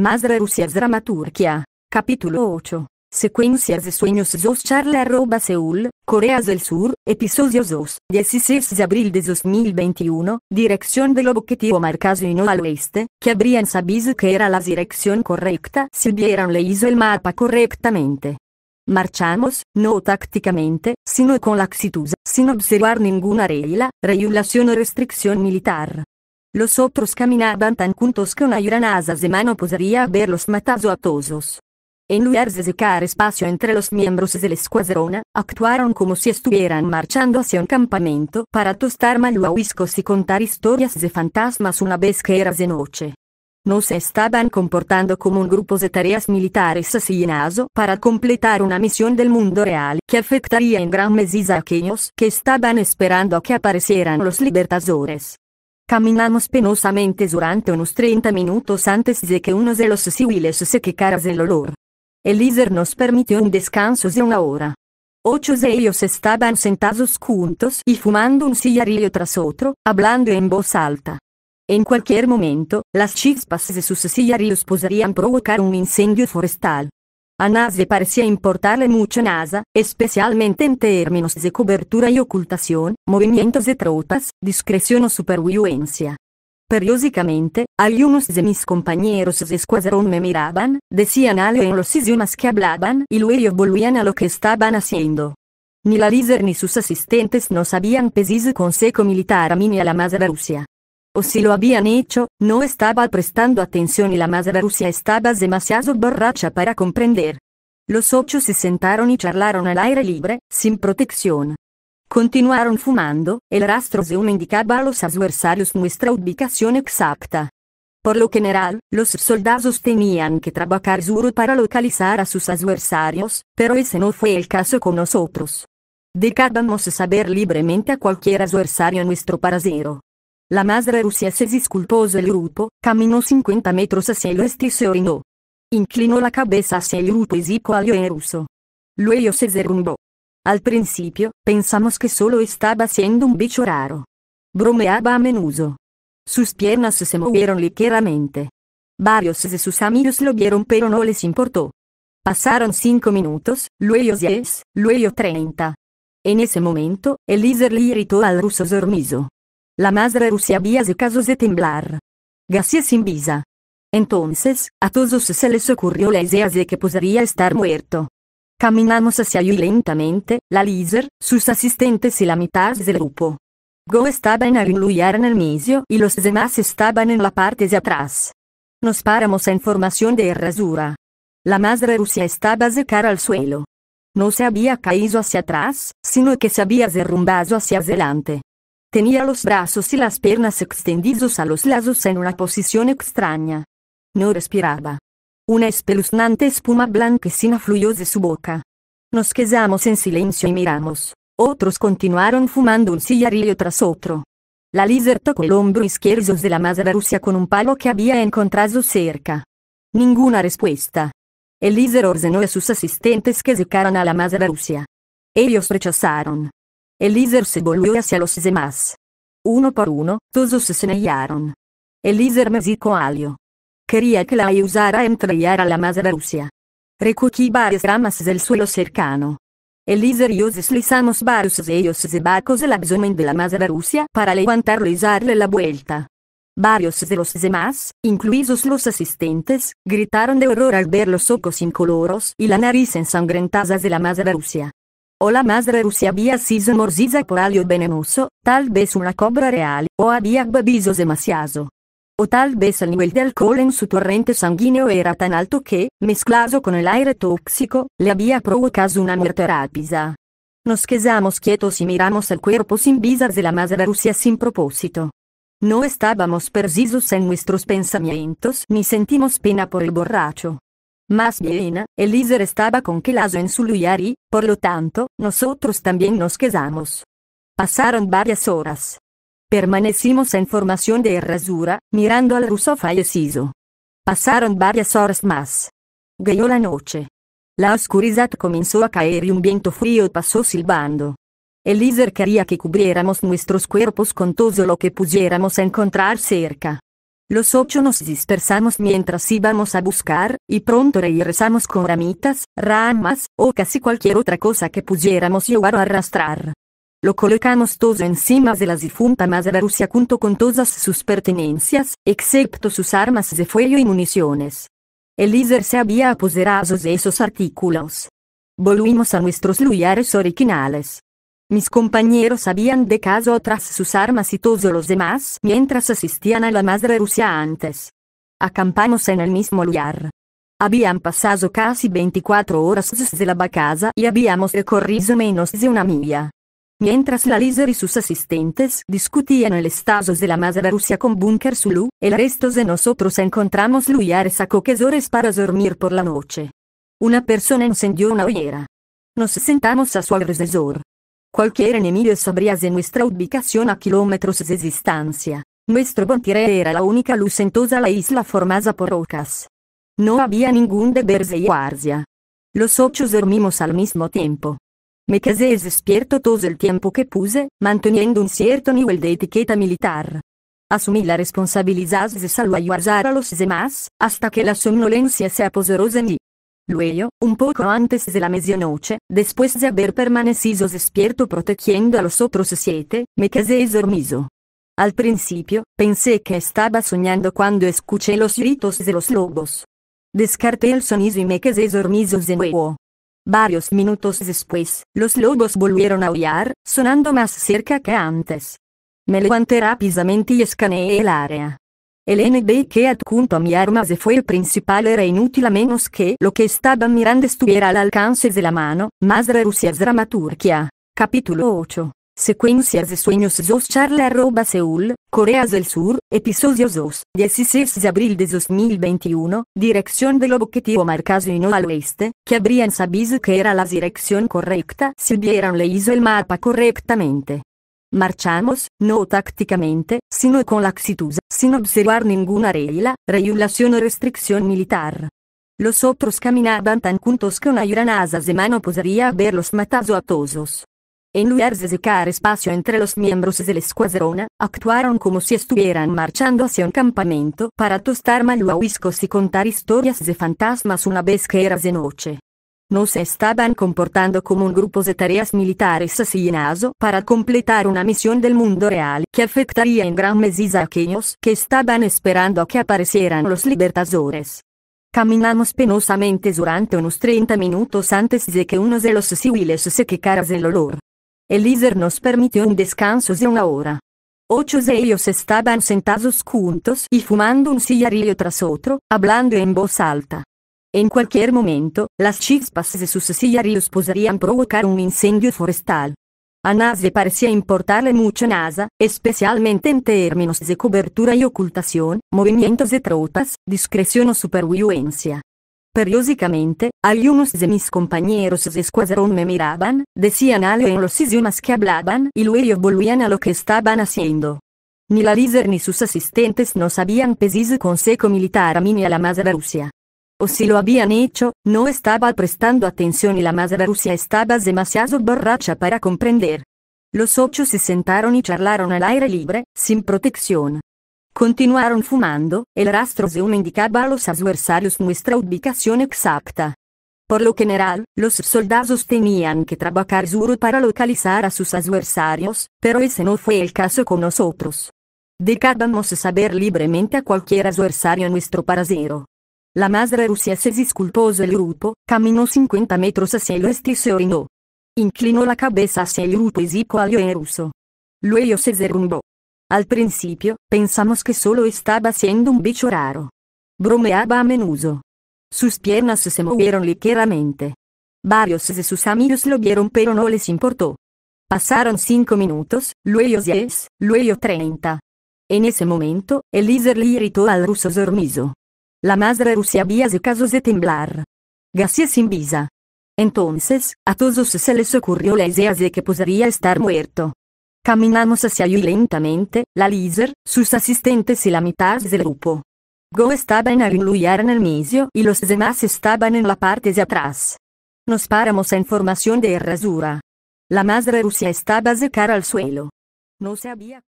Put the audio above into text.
Masra Masrerusias Dramaturgia. Capitolo 8. Secuencias de sueños zos charla arroba Seul, Corea del Sur, episodio zos, 16 de abril de 2021, dirección del objetivo marcado en al oeste, que habrían sabido que era la dirección correcta si hubieran leído el mapa correctamente. Marchamos, no tácticamente, sino con laxitud, sin observar ninguna regla, regulación o restricción militar. Los otros caminaban tan juntos que una asas de mano podría haberlos matado a todos. En lugar de secar espacio entre los miembros la escuadrona, actuaron como si estuvieran marchando hacia un campamento para tostar maluaviscos y contar historias de fantasmas una vez que era de noche. No se estaban comportando como un grupo de tareas militares azo para completar una misión del mundo real que afectaría en gran medida a aquellos que estaban esperando a que aparecieran los libertadores. Caminamos penosamente durante unos 30 minutos antes de que uno de los civiles se quecara del olor. El líder nos permitió un descanso de una hora. Ocho de ellos estaban sentados juntos y fumando un cigarrillo tras otro, hablando en voz alta. En cualquier momento, las chispas de sus cigarrillos podrían provocar un incendio forestal. A NASA parecía importarle mucho NASA, especialmente en términos de cobertura y ocultación, movimientos de tropas, discreción o supervivencia. Periódicamente, algunos de mis compañeros de escuadrón me miraban, decían algo en los idiomas que hablaban y luego volvían a lo que estaban haciendo. Ni la líder ni sus asistentes no sabían con seco militar a mí ni a la de Rusia. o si lo habían hecho, no estaba prestando atención y la madre Rusia estaba demasiado borracha para comprender. Los ocho se sentaron y charlaron al aire libre, sin protección. Continuaron fumando, el rastro de uno indicaba a los adversarios nuestra ubicación exacta. Por lo general, los soldados tenían que trabajar duro para localizar a sus adversarios, pero ese no fue el caso con nosotros. Dejábamos saber libremente a cualquier adversario nuestro parasero. La masra russiese si sculpose il lupo, camminò 50 metri hacia el lo y se orinó. Inclinó la cabeza se il lupo esico zico alio en russo. Luego se derrumbó. Al principio, pensamos che solo estaba siendo un bicho raro. Bromeaba a menuso. Sus piernas se movieron ligeramente. Varios de sus amigos lo vieron pero no les importó. Pasaron 5 minutos, luego 10, luego 30. En ese momento, el líder le irritó al ruso sormiso. La madre Rusia se casos de temblar. Gases sin visa. Entonces, a todos se les ocurrió la idea de que podría estar muerto. Caminamos hacia allí lentamente, la líder, sus asistentes y la mitad del grupo. Go estaba en Arinluyar en el medio y los demás estaban en la parte de atrás. Nos paramos en formación de rasura. La madre Rusia estaba de cara al suelo. No se había caído hacia atrás, sino que se había derrumbado hacia adelante. Tenía los brazos y las piernas extendidos a los lados en una posición extraña. No respiraba. Una espeluznante espuma blanquecina fluyó de su boca. Nos quedamos en silencio y miramos. Otros continuaron fumando un cigarrillo tras otro. La líder tocó el hombro izquierdo de la de Rusia con un palo que había encontrado cerca. Ninguna respuesta. El líder ordenó a sus asistentes que secaran a la de Rusia. Ellos rechazaron. Elízer se volvió hacia los demás. Uno por uno, todos se negaron. me dijo alio. Quería que la ayudara a a la de Rusia. Recogí varias ramas del suelo cercano. Elízer y yo deslizamos varios de ellos debajo del abdomen de la de Rusia para levantar y darle la vuelta. Varios de los demás, incluidos los asistentes, gritaron de horror al ver los ojos incoloros y la nariz ensangrentada de la de Rusia. O la masre russia bia sis morziza poralio benemusso, talbes una cobra reali, o abia babiso semasiaso. O talbes al nivel del alcohol en su torrente sanguineo era tan alto che, mesclaso con l'aere aire tóxico, le abia provocado una muerte rápida. Nos chesamos quietos y miramos al cuerpo sin visas de la madre russia sin proposito. No estábamos perdidos en nuestros pensamientos ni sentimos pena por el borracho. Más bien, el estaba con Kelazo en su lugar y, por lo tanto, nosotros también nos quedamos. Pasaron varias horas. Permanecimos en formación de rasura, mirando al ruso fallecido. Pasaron varias horas más. Gayó la noche. La oscuridad comenzó a caer y un viento frío pasó silbando. El quería que cubriéramos nuestros cuerpos con todo lo que pudiéramos encontrar cerca. Los ocho nos dispersamos mientras íbamos a buscar, y pronto regresamos con ramitas, ramas, o casi cualquier otra cosa que pudiéramos llevar o arrastrar. Lo colocamos todo encima de la difunta madre Rusia junto con todas sus pertenencias, excepto sus armas de fuego y municiones. El líder se había apoderado de esos artículos. Volvimos a nuestros lugares originales. Mis compañeros habían de caso tras sus armas y todos los demás mientras asistían a la madre Rusia antes. Acampamos en el mismo lugar. Habían pasado casi 24 horas desde la casa y habíamos recorrido menos de una milla. Mientras la líder y sus asistentes discutían el estado de la madre Rusia con Bunker Sulu, el resto de nosotros encontramos lugares a horas para dormir por la noche. Una persona encendió una hoguera. Nos sentamos a su alrededor. Cualquier enemigo sabría de nuestra ubicación a kilómetros de distancia. Nuestro bontire era la única luz en toda la isla formada por rocas. No había ningún deber de guardia. Los ocho dormimos al mismo tiempo. Me casé despierto todo el tiempo que puse, manteniendo un cierto nivel de etiqueta militar. Asumí la responsabilidad de salvaguardar a los demás, hasta que la somnolencia se apoderó de mí. Luego, un poco antes de la medianoche, después de haber permanecido despierto protegiendo a los otros siete, me quedé dormido. Al principio, pensé que estaba soñando cuando escuché los gritos de los lobos. Descarté el sonido y me quedé dormido de nuevo. Varios minutos después, los lobos volvieron a aullar, sonando más cerca que antes. Me levanté rápidamente y escaneé el área. Elene dei che adcunto a mi arma se fu il principale era inutile a meno che lo che staba mirando estuviera al alcance de la mano, mas re Rusia dramaturgia. Capitolo 8. Sequencias e sueños dos charla arroba Seul, Corea del Sur, episodio dos, 16 abril de 2021, dirección del objetivo marcado en al oeste, che habrían sabido che era la dirección correcta si hubieran le el mapa correctamente marchamos, no tácticamente, sino con laxitusa, Xitusa, sin observar ninguna regla, regulación o restricción militar. Los otros caminaban tan juntos que una granada de mano podría haberlos matado a todos. En lugar de secar espacio entre los miembros del escuadrón, actuaron como si estuvieran marchando hacia un campamento para tostar malvaviscos y contar historias de fantasmas una vez que era de noche. Nos estaban comportando como un grupo de tareas militares en para completar una misión del mundo real que afectaría en gran medida a aquellos que estaban esperando a que aparecieran los libertadores. Caminamos penosamente durante unos 30 minutos antes de que uno de los civiles se quecara del olor. El líder nos permitió un descanso de una hora. Ocho de ellos estaban sentados juntos y fumando un cigarrillo tras otro, hablando en voz alta. in cualquier momento, las chispas se sus cigarrillos podrían provocar un incendio forestal. A NASA parecía importarle mucho NASA, especialmente en términos de cobertura y ocultación, movimientos de tropas, discreción o supervivencia. Periódicamente, algunos de mis compañeros de escuadrón me miraban, decían algo en los idiomas que hablaban y luego volvían a lo que estaban haciendo. Ni la líder ni sus asistentes no sabían pesis consejo militar a mí ni a la madre Rusia. O si lo habían hecho, no estaba prestando atención y la madre Rusia estaba demasiado borracha para comprender. Los ocho se sentaron y charlaron al aire libre, sin protección. Continuaron fumando, el rastro de uno indicaba a los adversarios nuestra ubicación exacta. Por lo general, los soldados tenían que trabajar duro para localizar a sus adversarios, pero ese no fue el caso con nosotros. Decábamos saber libremente a cualquier adversario nuestro parasero. La madre se disculpó del grupo, caminó 50 metros hacia el oeste y se orinó. Inclinó la cabeza hacia el grupo y dijo al en ruso. Luego se derrumbó. Al principio, pensamos que solo estaba siendo un bicho raro. Bromeaba a menudo. Sus piernas se movieron ligeramente. Varios de sus amigos lo vieron pero no les importó. Pasaron cinco minutos, luego 10, luego 30. En ese momento, el le irritó al ruso dormido. La madre Rusia había de casos de temblar. García sin visa. Entonces, a todos se les ocurrió la idea de que podría estar muerto. Caminamos hacia allí lentamente, la líder, sus asistentes y la mitad del grupo. Go estaba en Arinluyar en el medio y los demás estaban en la parte de atrás. Nos paramos en formación de rasura. La madre Rusia estaba de cara al suelo. No se había...